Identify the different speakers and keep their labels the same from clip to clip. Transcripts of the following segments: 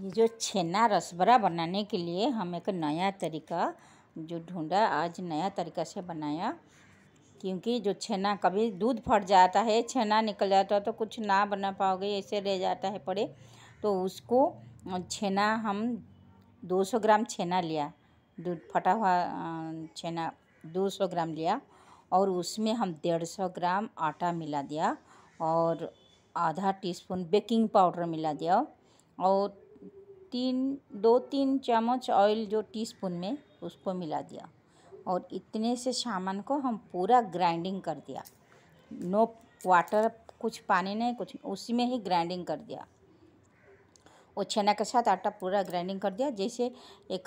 Speaker 1: ये जो छेना रसबरा बनाने के लिए हम एक नया तरीका जो ढूंढा आज नया तरीका से बनाया क्योंकि जो छेना कभी दूध फट जाता है छेना निकल जाता है तो कुछ ना बना पाओगे ऐसे रह जाता है पड़े तो उसको छेना हम 200 ग्राम छेना लिया दूध फटा हुआ छेना 200 ग्राम लिया और उसमें हम 150 ग्राम आटा मिला दिया और आधा टीस्पून बेकिंग पाउडर मिला दिया और तीन दो तीन चम्मच ऑयल जो टीस्पून में उसको मिला दिया और इतने से सामान को हम पूरा ग्राइंडिंग कर दिया नो वाटर कुछ पानी नहीं कुछ उसी में ही ग्राइंडिंग कर दिया और छेना के साथ आटा पूरा ग्राइंडिंग कर दिया जैसे एक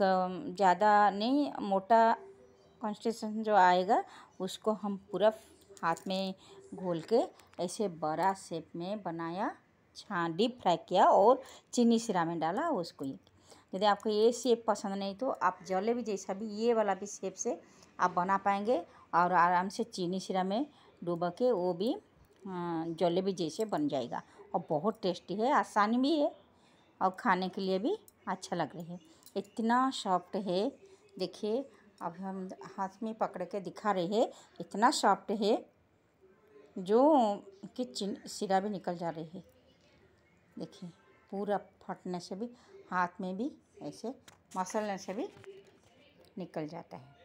Speaker 1: ज़्यादा नहीं मोटा कॉन्स्टेशन जो आएगा उसको हम पूरा हाथ में घोल के ऐसे बड़ा शेप में बनाया छान डीप फ्राई किया और चीनी सिरा में डाला उसको ये यदि आपको ये शेप पसंद नहीं तो आप जले भी जैसा भी ये वाला भी शेप से आप बना पाएंगे और आराम से चीनी सिरा में डूबा के वो भी जलेबी जैसे बन जाएगा और बहुत टेस्टी है आसानी भी है और खाने के लिए भी अच्छा लग रहा है इतना सॉफ्ट है देखिए अब हम हाथ में पकड़ के दिखा रहे हैं इतना सॉफ्ट है जो कि सिरा भी निकल जा रही है देखिए पूरा फटने से भी हाथ में भी ऐसे मसलने से भी निकल जाता है